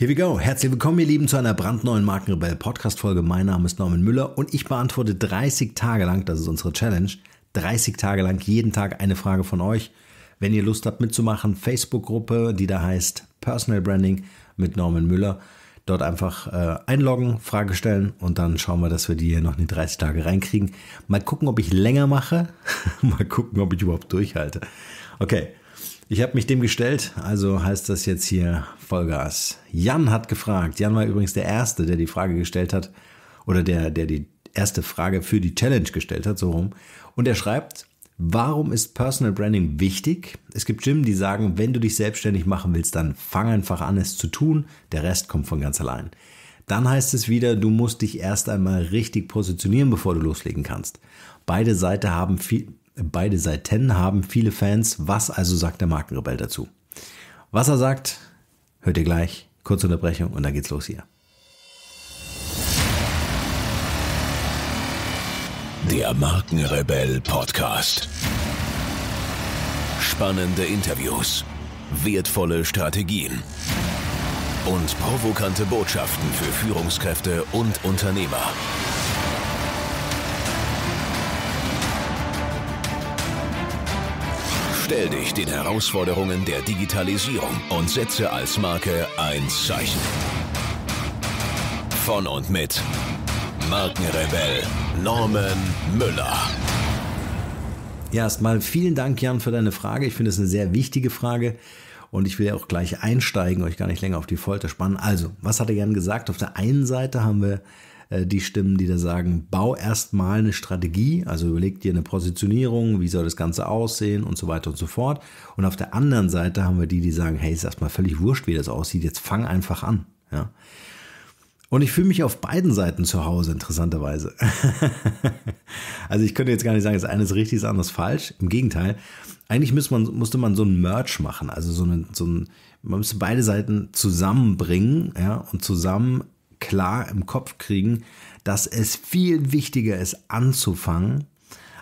Here we go. Herzlich willkommen, ihr Lieben, zu einer brandneuen Markenrebell Podcast-Folge. Mein Name ist Norman Müller und ich beantworte 30 Tage lang, das ist unsere Challenge, 30 Tage lang jeden Tag eine Frage von euch. Wenn ihr Lust habt mitzumachen, Facebook-Gruppe, die da heißt Personal Branding mit Norman Müller. Dort einfach äh, einloggen, Frage stellen und dann schauen wir, dass wir die hier noch in die 30 Tage reinkriegen. Mal gucken, ob ich länger mache. Mal gucken, ob ich überhaupt durchhalte. Okay, ich habe mich dem gestellt, also heißt das jetzt hier Vollgas. Jan hat gefragt. Jan war übrigens der Erste, der die Frage gestellt hat, oder der, der die erste Frage für die Challenge gestellt hat, so rum. Und er schreibt, warum ist Personal Branding wichtig? Es gibt Jim, die sagen, wenn du dich selbstständig machen willst, dann fang einfach an, es zu tun. Der Rest kommt von ganz allein. Dann heißt es wieder, du musst dich erst einmal richtig positionieren, bevor du loslegen kannst. Beide, Seiten haben viel, Beide Seiten haben viele Fans. Was also sagt der Markenrebell dazu? Was er sagt, hört ihr gleich. Kurze Unterbrechung und dann geht's los hier. Der Markenrebell Podcast. Spannende Interviews, wertvolle Strategien und provokante Botschaften für Führungskräfte und Unternehmer. Stell dich den Herausforderungen der Digitalisierung und setze als Marke ein Zeichen. Von und mit Markenrebell Norman Müller. erstmal vielen Dank, Jan, für deine Frage. Ich finde es eine sehr wichtige Frage. Und ich will ja auch gleich einsteigen, euch gar nicht länger auf die Folter spannen. Also, was hat er Jan gesagt? Auf der einen Seite haben wir äh, die Stimmen, die da sagen, bau erstmal eine Strategie, also überleg dir eine Positionierung, wie soll das Ganze aussehen und so weiter und so fort. Und auf der anderen Seite haben wir die, die sagen, hey, ist erstmal völlig wurscht, wie das aussieht, jetzt fang einfach an. Ja. Und ich fühle mich auf beiden Seiten zu Hause, interessanterweise. also ich könnte jetzt gar nicht sagen, das eine ist richtig, das andere ist falsch. Im Gegenteil, eigentlich müsste man, musste man so ein Merch machen, also so, eine, so ein, man müsste beide Seiten zusammenbringen ja, und zusammen klar im Kopf kriegen, dass es viel wichtiger ist anzufangen,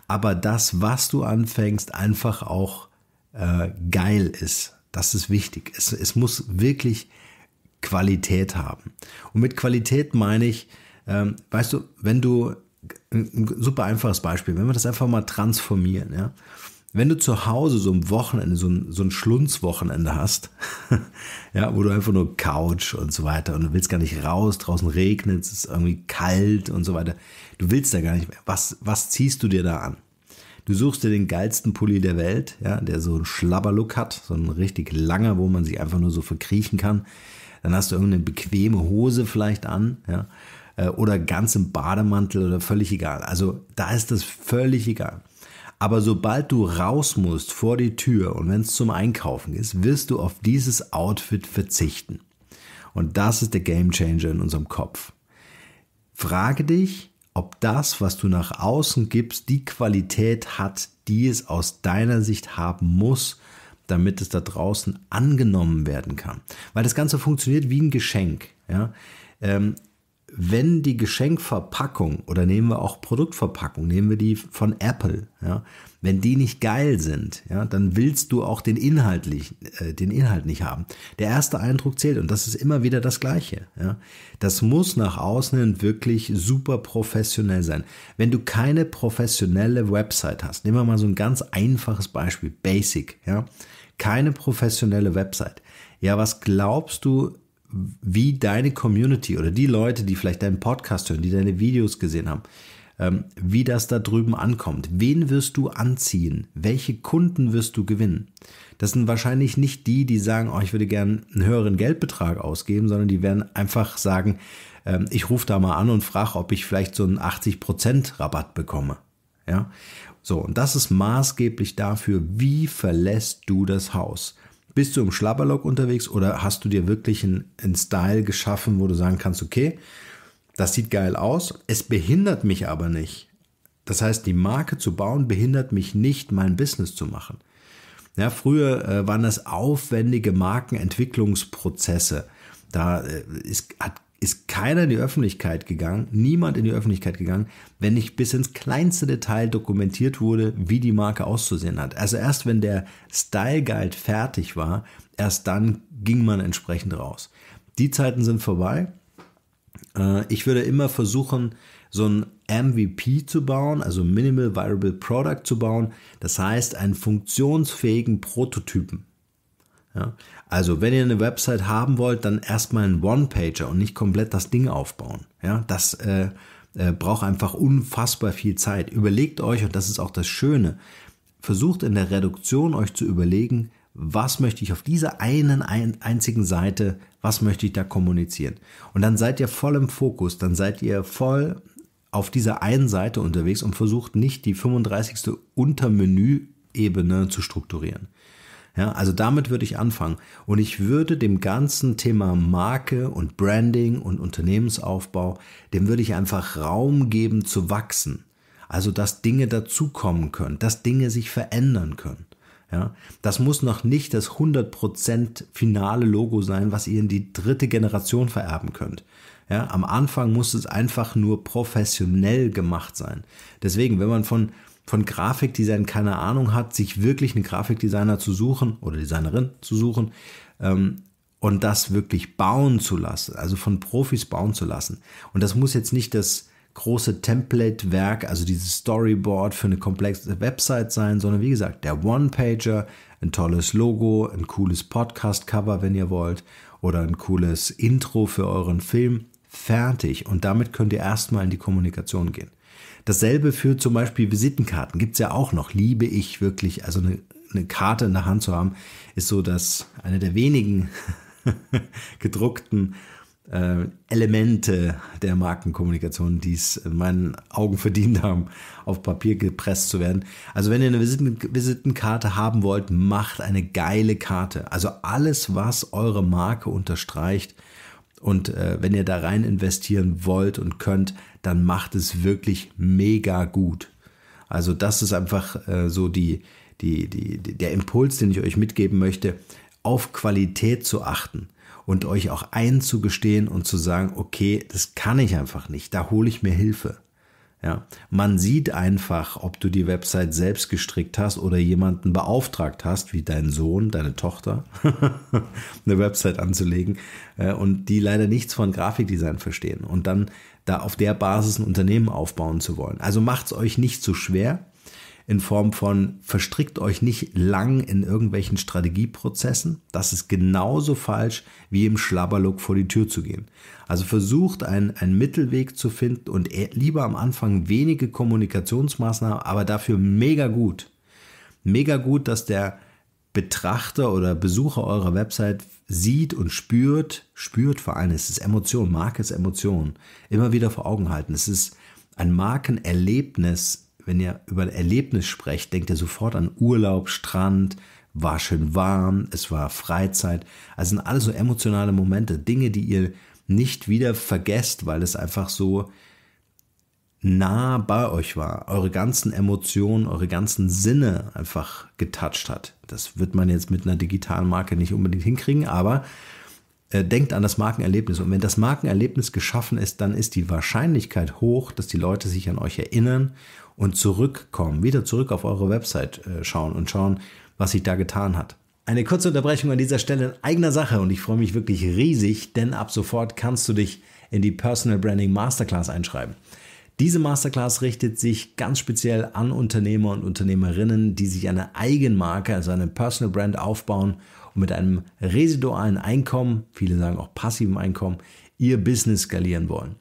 aber das, was du anfängst, einfach auch äh, geil ist. Das ist wichtig. Es, es muss wirklich Qualität haben. Und mit Qualität meine ich, ähm, weißt du, wenn du äh, ein super einfaches Beispiel, wenn wir das einfach mal transformieren, ja, wenn du zu Hause so ein Wochenende, so ein, so ein Schlunzwochenende hast, ja, wo du einfach nur Couch und so weiter und du willst gar nicht raus, draußen regnet es, ist irgendwie kalt und so weiter. Du willst da gar nicht mehr. Was, was ziehst du dir da an? Du suchst dir den geilsten Pulli der Welt, ja, der so einen Schlabberlook hat, so ein richtig langer, wo man sich einfach nur so verkriechen kann. Dann hast du irgendeine bequeme Hose vielleicht an, ja, äh, oder ganz im Bademantel oder völlig egal. Also da ist das völlig egal. Aber sobald du raus musst vor die Tür und wenn es zum Einkaufen ist, wirst du auf dieses Outfit verzichten. Und das ist der Game Changer in unserem Kopf. Frage dich, ob das, was du nach außen gibst, die Qualität hat, die es aus deiner Sicht haben muss, damit es da draußen angenommen werden kann. Weil das Ganze funktioniert wie ein Geschenk. Ja? Ähm, wenn die Geschenkverpackung oder nehmen wir auch Produktverpackung, nehmen wir die von Apple, ja, wenn die nicht geil sind, ja, dann willst du auch den inhaltlich, äh, den Inhalt nicht haben. Der erste Eindruck zählt und das ist immer wieder das Gleiche. Ja. Das muss nach außen hin wirklich super professionell sein. Wenn du keine professionelle Website hast, nehmen wir mal so ein ganz einfaches Beispiel, Basic, ja, keine professionelle Website. Ja, was glaubst du, wie deine Community oder die Leute, die vielleicht deinen Podcast hören, die deine Videos gesehen haben, ähm, wie das da drüben ankommt. Wen wirst du anziehen? Welche Kunden wirst du gewinnen? Das sind wahrscheinlich nicht die, die sagen, oh, ich würde gerne einen höheren Geldbetrag ausgeben, sondern die werden einfach sagen, ähm, ich rufe da mal an und frage, ob ich vielleicht so einen 80% Rabatt bekomme. Ja? So, und das ist maßgeblich dafür, wie verlässt du das Haus? Bist du im Schlabberlock unterwegs oder hast du dir wirklich einen, einen Style geschaffen, wo du sagen kannst, okay, das sieht geil aus, es behindert mich aber nicht. Das heißt, die Marke zu bauen behindert mich nicht, mein Business zu machen. Ja, früher äh, waren das aufwendige Markenentwicklungsprozesse. Da äh, ist, hat ist keiner in die Öffentlichkeit gegangen, niemand in die Öffentlichkeit gegangen, wenn nicht bis ins kleinste Detail dokumentiert wurde, wie die Marke auszusehen hat. Also erst wenn der Style Guide fertig war, erst dann ging man entsprechend raus. Die Zeiten sind vorbei. Äh, ich würde immer versuchen, so ein MVP zu bauen, also Minimal Viable Product zu bauen. Das heißt, einen funktionsfähigen Prototypen. Ja? Also, wenn ihr eine Website haben wollt, dann erstmal einen One-Pager und nicht komplett das Ding aufbauen. Ja? Das äh, äh, braucht einfach unfassbar viel Zeit. Überlegt euch, und das ist auch das Schöne, versucht in der Reduktion euch zu überlegen, was möchte ich auf dieser einen einzigen Seite, was möchte ich da kommunizieren. Und dann seid ihr voll im Fokus, dann seid ihr voll auf dieser einen Seite unterwegs und versucht nicht die 35. Untermenü-Ebene zu strukturieren. Ja, also damit würde ich anfangen. Und ich würde dem ganzen Thema Marke und Branding und Unternehmensaufbau, dem würde ich einfach Raum geben zu wachsen. Also, dass Dinge dazukommen können, dass Dinge sich verändern können. Ja, das muss noch nicht das 100% finale Logo sein, was ihr in die dritte Generation vererben könnt. Ja, am Anfang muss es einfach nur professionell gemacht sein. Deswegen, wenn man von von Grafikdesign keine Ahnung hat, sich wirklich einen Grafikdesigner zu suchen oder Designerin zu suchen ähm, und das wirklich bauen zu lassen, also von Profis bauen zu lassen. Und das muss jetzt nicht das große Template-Werk, also dieses Storyboard für eine komplexe Website sein, sondern wie gesagt, der One-Pager, ein tolles Logo, ein cooles Podcast-Cover, wenn ihr wollt, oder ein cooles Intro für euren Film. Fertig. Und damit könnt ihr erstmal in die Kommunikation gehen. Dasselbe für zum Beispiel Visitenkarten gibt es ja auch noch. Liebe ich wirklich, also eine, eine Karte in der Hand zu haben, ist so dass eine der wenigen gedruckten äh, Elemente der Markenkommunikation, die es in meinen Augen verdient haben, auf Papier gepresst zu werden. Also wenn ihr eine Visiten Visitenkarte haben wollt, macht eine geile Karte. Also alles, was eure Marke unterstreicht, und äh, wenn ihr da rein investieren wollt und könnt, dann macht es wirklich mega gut. Also das ist einfach äh, so die, die, die, der Impuls, den ich euch mitgeben möchte, auf Qualität zu achten und euch auch einzugestehen und zu sagen, okay, das kann ich einfach nicht, da hole ich mir Hilfe. Ja, man sieht einfach, ob du die Website selbst gestrickt hast oder jemanden beauftragt hast, wie dein Sohn, deine Tochter, eine Website anzulegen äh, und die leider nichts von Grafikdesign verstehen und dann da auf der Basis ein Unternehmen aufbauen zu wollen. Also macht es euch nicht zu so schwer in Form von verstrickt euch nicht lang in irgendwelchen Strategieprozessen. Das ist genauso falsch wie im Schlabberlook vor die Tür zu gehen. Also versucht einen, einen Mittelweg zu finden und e-, lieber am Anfang wenige Kommunikationsmaßnahmen, aber dafür mega gut. Mega gut, dass der Betrachter oder Besucher eurer Website sieht und spürt, spürt vor allem, es ist Emotion, Marke ist Emotion, immer wieder vor Augen halten. Es ist ein Markenerlebnis, wenn ihr über Erlebnis sprecht, denkt ihr sofort an Urlaub, Strand, war schön warm, es war Freizeit. Also sind alles so emotionale Momente, Dinge, die ihr nicht wieder vergesst, weil es einfach so nah bei euch war, eure ganzen Emotionen, eure ganzen Sinne einfach getoucht hat. Das wird man jetzt mit einer digitalen Marke nicht unbedingt hinkriegen, aber äh, denkt an das Markenerlebnis. Und wenn das Markenerlebnis geschaffen ist, dann ist die Wahrscheinlichkeit hoch, dass die Leute sich an euch erinnern und zurückkommen, wieder zurück auf eure Website äh, schauen und schauen, was sich da getan hat. Eine kurze Unterbrechung an dieser Stelle in eigener Sache und ich freue mich wirklich riesig, denn ab sofort kannst du dich in die Personal Branding Masterclass einschreiben. Diese Masterclass richtet sich ganz speziell an Unternehmer und Unternehmerinnen, die sich eine Eigenmarke, also eine Personal Brand aufbauen und mit einem residualen Einkommen, viele sagen auch passivem Einkommen, ihr Business skalieren wollen.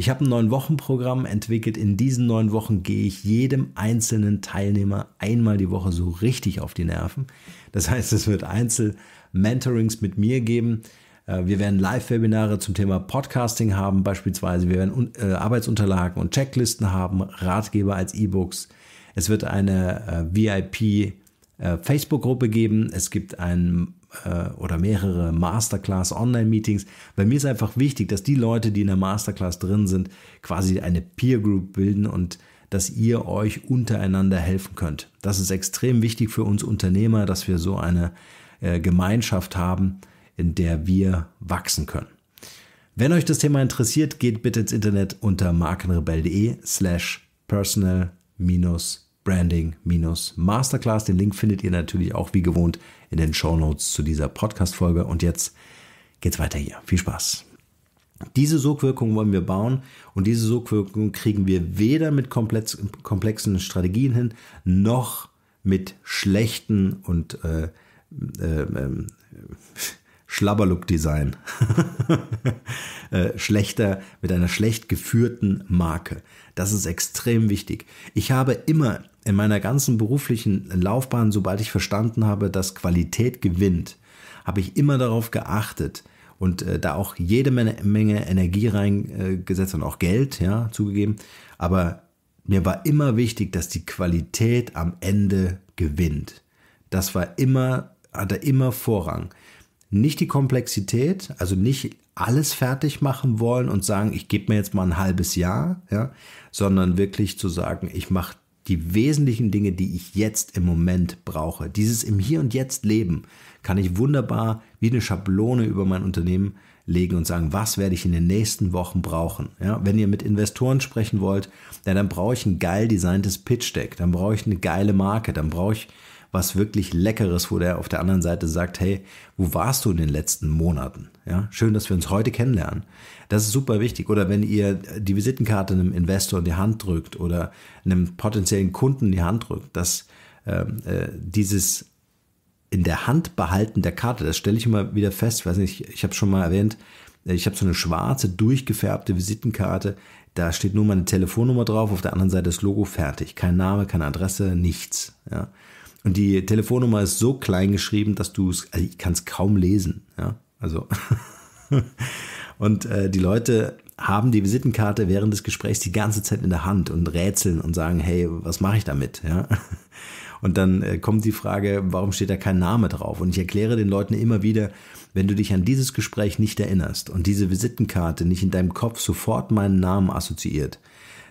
Ich habe ein neun Wochen Programm entwickelt. In diesen neun Wochen gehe ich jedem einzelnen Teilnehmer einmal die Woche so richtig auf die Nerven. Das heißt, es wird Einzel-Mentorings mit mir geben. Äh, wir werden Live-Webinare zum Thema Podcasting haben beispielsweise. Wir werden äh, Arbeitsunterlagen und Checklisten haben, Ratgeber als E-Books. Es wird eine äh, VIP-Facebook-Gruppe geben. Es gibt einen äh, oder mehrere Masterclass Online-Meetings. Bei mir ist einfach wichtig, dass die Leute, die in der Masterclass drin sind, quasi eine Peer Group bilden und dass ihr euch untereinander helfen könnt. Das ist extrem wichtig für uns Unternehmer, dass wir so eine äh, Gemeinschaft haben, in der wir wachsen können. Wenn euch das Thema interessiert, geht bitte ins Internet unter markenrebell.de slash personal-coaching. Branding-Masterclass. Den Link findet ihr natürlich auch wie gewohnt in den Show Notes zu dieser Podcast-Folge. Und jetzt geht's weiter hier. Viel Spaß. Diese Sogwirkung wollen wir bauen und diese Sogwirkung kriegen wir weder mit komplex, komplexen Strategien hin, noch mit schlechten und äh, äh, äh Schlabberlook-Design. äh, schlechter, mit einer schlecht geführten Marke. Das ist extrem wichtig. Ich habe immer in meiner ganzen beruflichen Laufbahn, sobald ich verstanden habe, dass Qualität gewinnt, habe ich immer darauf geachtet und äh, da auch jede Menge, Menge Energie reingesetzt und auch Geld, ja, zugegeben. Aber mir war immer wichtig, dass die Qualität am Ende gewinnt. Das war immer, hatte immer Vorrang. Nicht die Komplexität, also nicht alles fertig machen wollen und sagen, ich gebe mir jetzt mal ein halbes Jahr, ja, sondern wirklich zu sagen, ich mache die wesentlichen Dinge, die ich jetzt im Moment brauche. Dieses im Hier und Jetzt Leben kann ich wunderbar wie eine Schablone über mein Unternehmen legen und sagen, was werde ich in den nächsten Wochen brauchen. Ja, wenn ihr mit Investoren sprechen wollt, ja, dann brauche ich ein geil designtes Pitch Deck, dann brauche ich eine geile Marke, dann brauche ich was wirklich Leckeres, wo der auf der anderen Seite sagt, hey, wo warst du in den letzten Monaten? Ja, schön, dass wir uns heute kennenlernen. Das ist super wichtig. Oder wenn ihr die Visitenkarte einem Investor in die Hand drückt oder einem potenziellen Kunden in die Hand drückt, dass ähm, äh, dieses in der Hand behalten der Karte, das stelle ich immer wieder fest, weiß nicht, ich habe schon mal erwähnt, ich habe so eine schwarze, durchgefärbte Visitenkarte. Da steht nur meine Telefonnummer drauf, auf der anderen Seite das Logo fertig. Kein Name, keine Adresse, nichts. Ja. Und die Telefonnummer ist so klein geschrieben, dass du es, also ich kann es kaum lesen. Ja, also. und äh, die Leute haben die Visitenkarte während des Gesprächs die ganze Zeit in der Hand und rätseln und sagen, hey, was mache ich damit? Ja. Und dann äh, kommt die Frage, warum steht da kein Name drauf? Und ich erkläre den Leuten immer wieder, wenn du dich an dieses Gespräch nicht erinnerst und diese Visitenkarte nicht in deinem Kopf sofort meinen Namen assoziiert,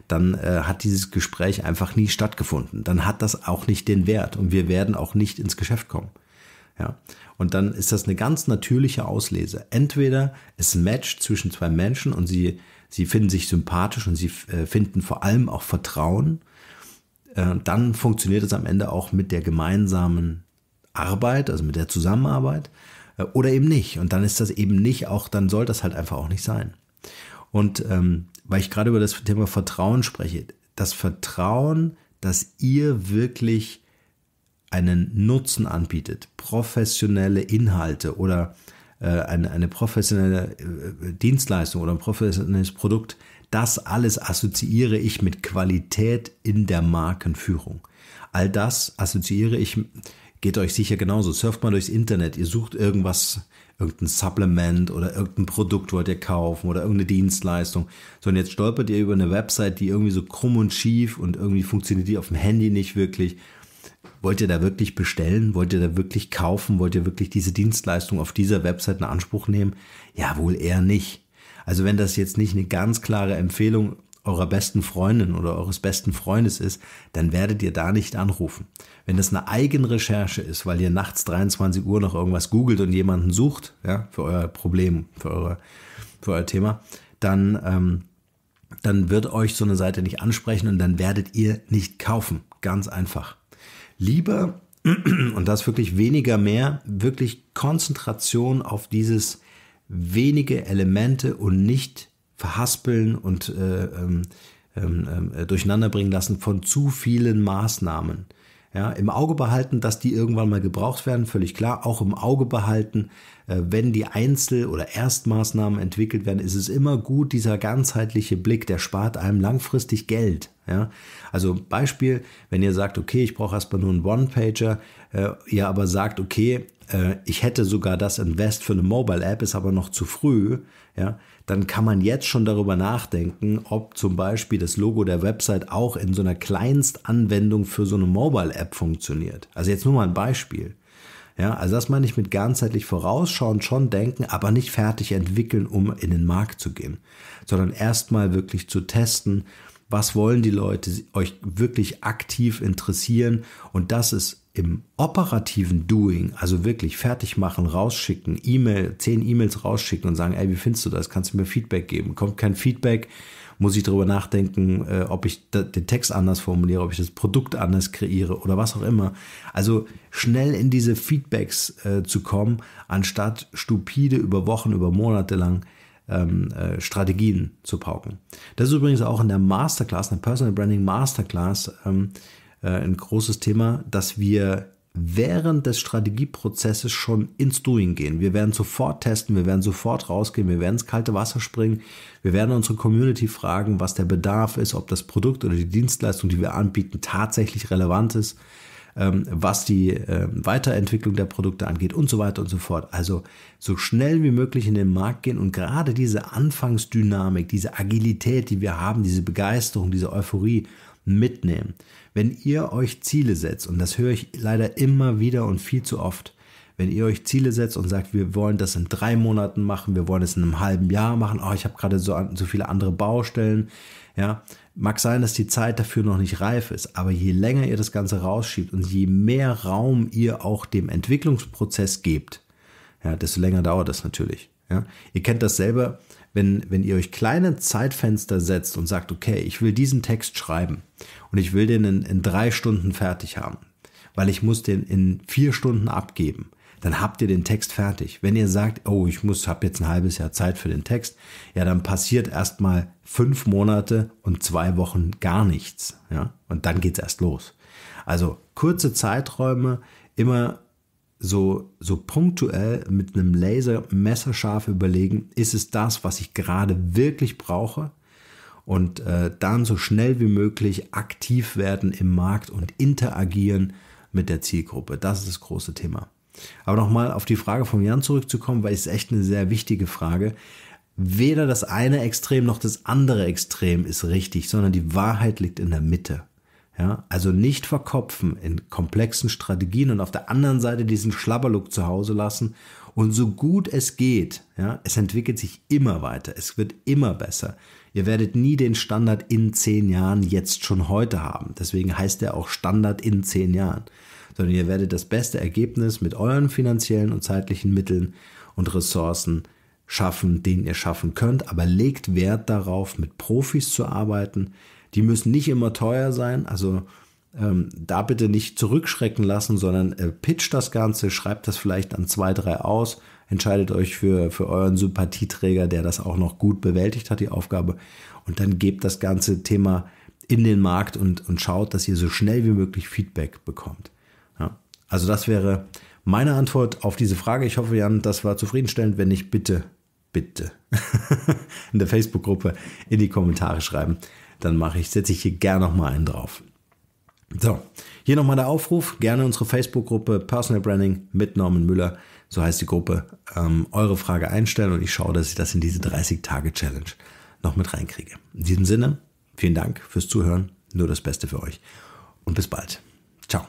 dann äh, hat dieses Gespräch einfach nie stattgefunden. Dann hat das auch nicht den Wert und wir werden auch nicht ins Geschäft kommen. Ja. Und dann ist das eine ganz natürliche Auslese. Entweder es matcht zwischen zwei Menschen und sie, sie finden sich sympathisch und sie äh, finden vor allem auch Vertrauen. Äh, dann funktioniert es am Ende auch mit der gemeinsamen Arbeit, also mit der Zusammenarbeit. Äh, oder eben nicht. Und dann ist das eben nicht auch, dann soll das halt einfach auch nicht sein. Und ähm, weil ich gerade über das Thema Vertrauen spreche, das Vertrauen, dass ihr wirklich einen Nutzen anbietet, professionelle Inhalte oder äh, eine, eine professionelle äh, Dienstleistung oder ein professionelles Produkt, das alles assoziiere ich mit Qualität in der Markenführung. All das assoziiere ich, geht euch sicher genauso. Surft mal durchs Internet, ihr sucht irgendwas, irgendein Supplement oder irgendein Produkt wollt ihr kaufen oder irgendeine Dienstleistung, sondern jetzt stolpert ihr über eine Website, die irgendwie so krumm und schief und irgendwie funktioniert die auf dem Handy nicht wirklich. Wollt ihr da wirklich bestellen? Wollt ihr da wirklich kaufen? Wollt ihr wirklich diese Dienstleistung auf dieser Website in Anspruch nehmen? Ja, wohl eher nicht. Also wenn das jetzt nicht eine ganz klare Empfehlung eurer besten Freundin oder eures besten Freundes ist, dann werdet ihr da nicht anrufen. Wenn das eine Eigenrecherche ist, weil ihr nachts 23 Uhr noch irgendwas googelt und jemanden sucht, ja, für euer Problem, für, eure, für euer Thema, dann, ähm, dann wird euch so eine Seite nicht ansprechen und dann werdet ihr nicht kaufen. Ganz einfach. Lieber, und das wirklich weniger mehr, wirklich Konzentration auf dieses wenige Elemente und nicht verhaspeln und äh, ähm, ähm, ähm äh, durcheinander bringen lassen von zu vielen Maßnahmen. Ja, Im Auge behalten, dass die irgendwann mal gebraucht werden, völlig klar. Auch im Auge behalten, äh, wenn die Einzel- oder Erstmaßnahmen entwickelt werden, ist es immer gut, dieser ganzheitliche Blick, der spart einem langfristig Geld. Ja? Also Beispiel, wenn ihr sagt, okay, ich brauche erstmal nur einen One-Pager, äh, ihr aber sagt, okay, äh, ich hätte sogar das Invest für eine Mobile-App, ist aber noch zu früh, ja? dann kann man jetzt schon darüber nachdenken, ob zum Beispiel das Logo der Website auch in so einer Kleinstanwendung für so eine Mobile-App funktioniert. Also jetzt nur mal ein Beispiel. Ja, also das meine ich mit ganzheitlich vorausschauen, schon denken, aber nicht fertig entwickeln, um in den Markt zu gehen, sondern erstmal wirklich zu testen, was wollen die Leute euch wirklich aktiv interessieren und das ist im operativen Doing, also wirklich fertig machen, rausschicken, E-Mail, zehn E-Mails rausschicken und sagen, ey, wie findest du das? Kannst du mir Feedback geben? Kommt kein Feedback, muss ich darüber nachdenken, äh, ob ich den Text anders formuliere, ob ich das Produkt anders kreiere oder was auch immer. Also schnell in diese Feedbacks äh, zu kommen, anstatt stupide über Wochen, über Monate lang ähm, äh, Strategien zu pauken. Das ist übrigens auch in der Masterclass, in der Personal Branding Masterclass, ähm, äh, ein großes Thema, dass wir während des Strategieprozesses schon ins Doing gehen. Wir werden sofort testen, wir werden sofort rausgehen, wir werden ins kalte Wasser springen, wir werden unsere Community fragen, was der Bedarf ist, ob das Produkt oder die Dienstleistung, die wir anbieten, tatsächlich relevant ist, ähm, was die ähm, Weiterentwicklung der Produkte angeht und so weiter und so fort. Also so schnell wie möglich in den Markt gehen und gerade diese Anfangsdynamik, diese Agilität, die wir haben, diese Begeisterung, diese Euphorie, mitnehmen. Wenn ihr euch Ziele setzt, und das höre ich leider immer wieder und viel zu oft, wenn ihr euch Ziele setzt und sagt, wir wollen das in drei Monaten machen, wir wollen es in einem halben Jahr machen, oh, ich habe gerade so, so viele andere Baustellen, ja, mag sein, dass die Zeit dafür noch nicht reif ist, aber je länger ihr das Ganze rausschiebt und je mehr Raum ihr auch dem Entwicklungsprozess gebt, ja, desto länger dauert das natürlich. Ja. Ihr kennt das selber, wenn, wenn ihr euch kleine Zeitfenster setzt und sagt, okay, ich will diesen Text schreiben und ich will den in, in drei Stunden fertig haben, weil ich muss den in vier Stunden abgeben, dann habt ihr den Text fertig. Wenn ihr sagt, oh, ich muss, habe jetzt ein halbes Jahr Zeit für den Text, ja, dann passiert erstmal fünf Monate und zwei Wochen gar nichts, ja, und dann geht es erst los. Also kurze Zeiträume, immer so, so punktuell mit einem Laser messerscharf überlegen, ist es das, was ich gerade wirklich brauche? Und äh, dann so schnell wie möglich aktiv werden im Markt und interagieren mit der Zielgruppe. Das ist das große Thema. Aber nochmal auf die Frage von Jan zurückzukommen, weil es ist echt eine sehr wichtige Frage. Weder das eine Extrem noch das andere Extrem ist richtig, sondern die Wahrheit liegt in der Mitte. Ja, also nicht verkopfen in komplexen Strategien und auf der anderen Seite diesen Schlabberlook zu Hause lassen und so gut es geht, ja, es entwickelt sich immer weiter, es wird immer besser. Ihr werdet nie den Standard in zehn Jahren jetzt schon heute haben. Deswegen heißt er auch Standard in zehn Jahren. Sondern ihr werdet das beste Ergebnis mit euren finanziellen und zeitlichen Mitteln und Ressourcen schaffen, den ihr schaffen könnt. Aber legt Wert darauf, mit Profis zu arbeiten, die müssen nicht immer teuer sein. Also ähm, da bitte nicht zurückschrecken lassen, sondern äh, pitcht das Ganze, schreibt das vielleicht an zwei, drei aus, entscheidet euch für, für euren Sympathieträger, der das auch noch gut bewältigt hat, die Aufgabe. Und dann gebt das ganze Thema in den Markt und, und schaut, dass ihr so schnell wie möglich Feedback bekommt. Ja. Also das wäre meine Antwort auf diese Frage. Ich hoffe, Jan, das war zufriedenstellend. Wenn nicht, bitte, bitte in der Facebook-Gruppe in die Kommentare schreiben, dann mache ich, setze ich hier gerne nochmal einen drauf. So, hier nochmal der Aufruf, gerne unsere Facebook-Gruppe Personal Branding mit Norman Müller, so heißt die Gruppe, ähm, eure Frage einstellen und ich schaue, dass ich das in diese 30-Tage-Challenge noch mit reinkriege. In diesem Sinne, vielen Dank fürs Zuhören, nur das Beste für euch und bis bald. Ciao.